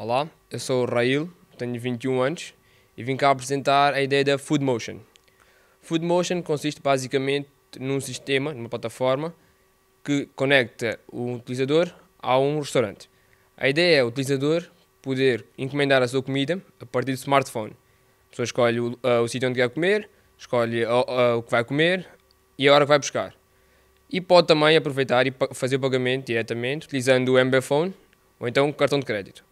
Olá, eu sou o Rail, tenho 21 anos e vim cá apresentar a ideia da Food Motion. Food Motion consiste basicamente num sistema, numa plataforma, que conecta o utilizador a um restaurante. A ideia é o utilizador poder encomendar a sua comida a partir do smartphone. A pessoa escolhe o, uh, o sítio onde quer comer, escolhe uh, uh, o que vai comer e a hora que vai buscar. E pode também aproveitar e fazer o pagamento diretamente utilizando o Phone ou então o cartão de crédito.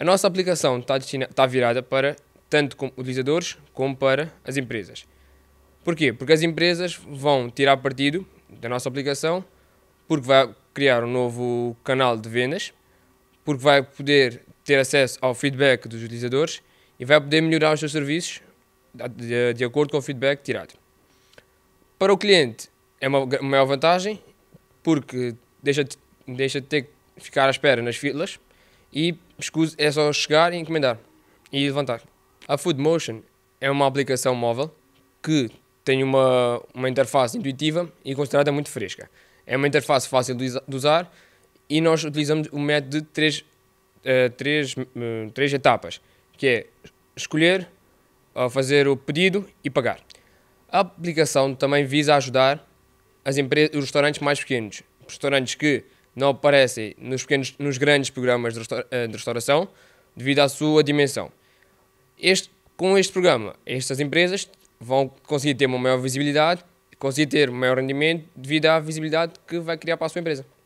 A nossa aplicação tá está, está virada para tanto como utilizadores como para as empresas. Porquê? Porque as empresas vão tirar partido da nossa aplicação, porque vai criar um novo canal de vendas, porque vai poder ter acesso ao feedback dos utilizadores e vai poder melhorar os seus serviços de, de acordo com o feedback tirado. Para o cliente é uma maior vantagem, porque deixa de, deixa de ter que ficar à espera nas filas e escuse, é só chegar e encomendar e levantar. A Foodmotion é uma aplicação móvel que tem uma, uma interface intuitiva e considerada muito fresca. É uma interface fácil de usar e nós utilizamos o método de três, uh, três, uh, três etapas, que é escolher, uh, fazer o pedido e pagar. A aplicação também visa ajudar as empresas, os restaurantes mais pequenos, restaurantes que não aparecem nos, pequenos, nos grandes programas eh, de, restauração devido à sua dimensão. Este, com este programa, estas empresas vão conseguir ter uma maior visibilidade, conseguir ter um maior rendimento devido à visibilidade que vai criar para a sua empresa.